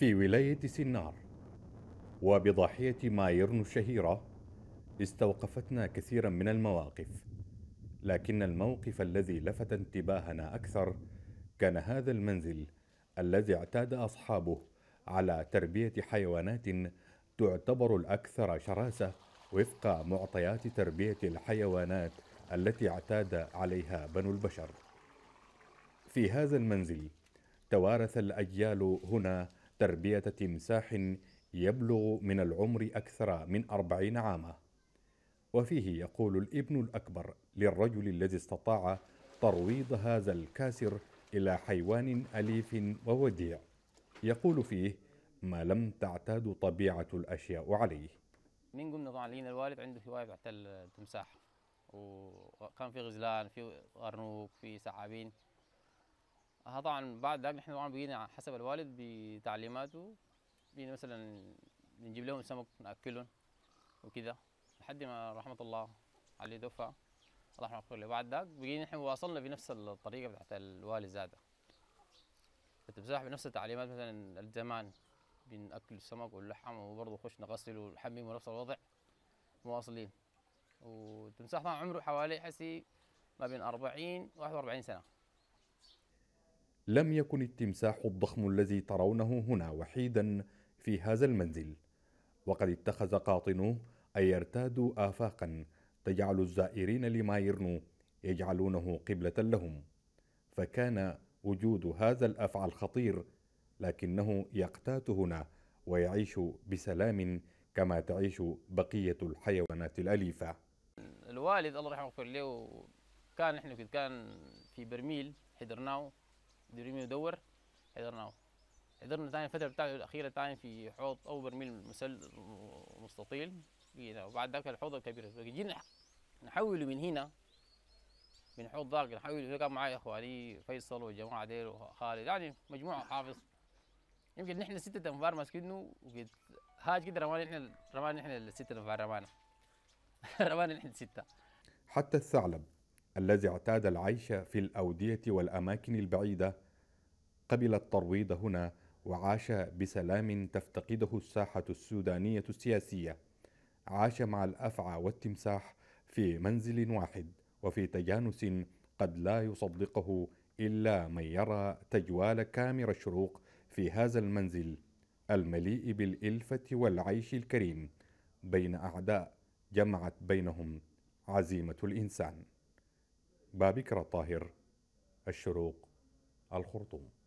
في ولاية سنار وبضاحية مايرن الشهيرة استوقفتنا كثيرا من المواقف لكن الموقف الذي لفت انتباهنا أكثر كان هذا المنزل الذي اعتاد أصحابه على تربية حيوانات تعتبر الأكثر شراسة وفق معطيات تربية الحيوانات التي اعتاد عليها بنو البشر. في هذا المنزل توارث الأجيال هنا تربية تمساح يبلغ من العمر أكثر من أربعين عاما وفيه يقول الابن الأكبر للرجل الذي استطاع ترويض هذا الكاسر إلى حيوان أليف ووديع يقول فيه ما لم تعتاد طبيعة الأشياء عليه من قمنا طبعا لينا الوالد عنده هواية بتاعت التمساح وكان في غزلان في أرنوب في ثعابين ها طبعا بعد ذلك نحن طبعا بقينا حسب الوالد بتعليماته بقينا مثلا بنجيب لهم سمك ناكلهم وكذا لحد ما رحمه الله عليه توفى الله يرحمه ويغفر له بعد ذاك بقينا نحن واصلنا بنفس الطريقه بتاعت الوالد زاده التمساح بنفس التعليمات مثلا الزمان بناكل السمك واللحم وبرضه خش نغسله ونحميه نفس الوضع مواصلين والتمساح طبعا عمره حوالي حسي ما بين 40 41 سنه لم يكن التمساح الضخم الذي ترونه هنا وحيدا في هذا المنزل وقد اتخذ قاطنوه أن يرتادوا آفاقا تجعل الزائرين لما يرنو يجعلونه قبلة لهم فكان وجود هذا الأفعى الخطير لكنه يقتات هنا ويعيش بسلام كما تعيش بقية الحيوانات الأليفة الوالد الله يرحمه ويغفر له كان نحن كان في برميل حضرناه دريمي يدور قدرناه حضرنا تاني الفترة بتاعته الأخيرة تاني في حوض أو برميل مسل مستطيل وبعد ذاك الحوض الكبير جينا نحوله من هنا من حوض ضاق نحوله كان معي إخواني فيصل وجماعة ديل وخالد يعني مجموعة حافظ يمكن نحن ستة أنفار ماسكينه وقد هاج كده رمانا نحن رمانا نحن الستة أنفار رمانا رمانا نحن ستة حتى الثعلب الذي اعتاد العيش في الأودية والأماكن البعيدة قبل الترويض هنا وعاش بسلام تفتقده الساحة السودانية السياسية عاش مع الأفعى والتمساح في منزل واحد وفي تجانس قد لا يصدقه إلا من يرى تجوال كامر الشروق في هذا المنزل المليء بالإلفة والعيش الكريم بين أعداء جمعت بينهم عزيمة الإنسان بابكر الطاهر الشروق الخرطوم